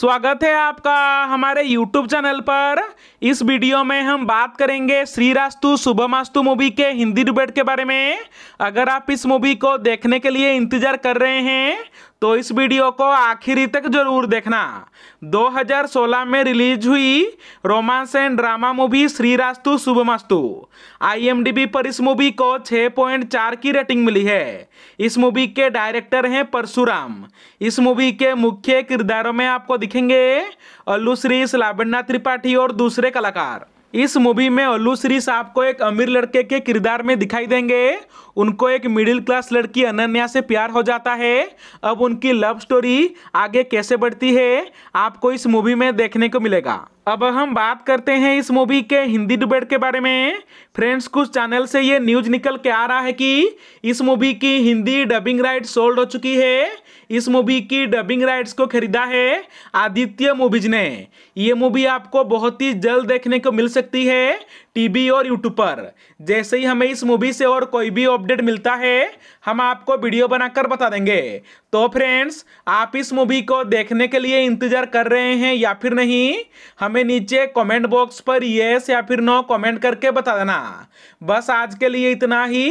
स्वागत है आपका हमारे YouTube चैनल पर इस वीडियो में हम बात करेंगे श्रीरास्तु शुभमास्तु मूवी के हिंदी डिबेट के बारे में अगर आप इस मूवी को देखने के लिए इंतजार कर रहे हैं तो इस वीडियो को आखिरी तक जरूर देखना 2016 में रिलीज हुई romance and drama movie Srirastu Subhamastu IMDb पर इस मूवी को 6.4 की रेटिंग मिली है इस मूवी के डायरेक्टर हैं परशुराम इस मूवी के मुख्य किरदारों में आपको दिखेंगे अल्लू श्री लाबन्ना त्रिपाठी और दूसरे कलाकार इस मूवी में अल्लू श्रीस आपको एक अमीर लड़के के किरदार में दिखाई देंगे उनको एक मिडिल क्लास लड़की अनन्या से प्यार हो जाता है अब उनकी लव स्टोरी आगे कैसे बढ़ती है आपको इस मूवी में देखने को मिलेगा अब हम बात करते हैं इस मूवी के हिंदी डिबेट के बारे में फ्रेंड्स कुछ चैनल से ये न्यूज निकल के आ रहा है कि इस मूवी की हिंदी डबिंग राइट सोल्ड हो चुकी है इस मूवी की डबिंग राइट्स को खरीदा है आदित्य मूवीज ने ये मूवी आपको बहुत ही जल्द देखने को मिल सकती है टीवी और यूट्यूब पर जैसे ही हमें इस मूवी से और कोई भी अपडेट मिलता है हम आपको वीडियो बनाकर बता देंगे तो फ्रेंड्स आप इस मूवी को देखने के लिए इंतजार कर रहे हैं या फिर नहीं हमें हमें नीचे कमेंट बॉक्स पर यस या फिर नो कमेंट करके बता देना बस आज के लिए इतना ही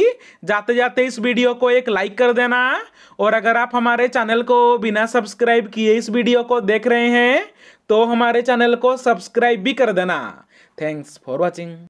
जाते जाते इस वीडियो को एक लाइक कर देना और अगर आप हमारे चैनल को बिना सब्सक्राइब किए इस वीडियो को देख रहे हैं तो हमारे चैनल को सब्सक्राइब भी कर देना थैंक्स फॉर वॉचिंग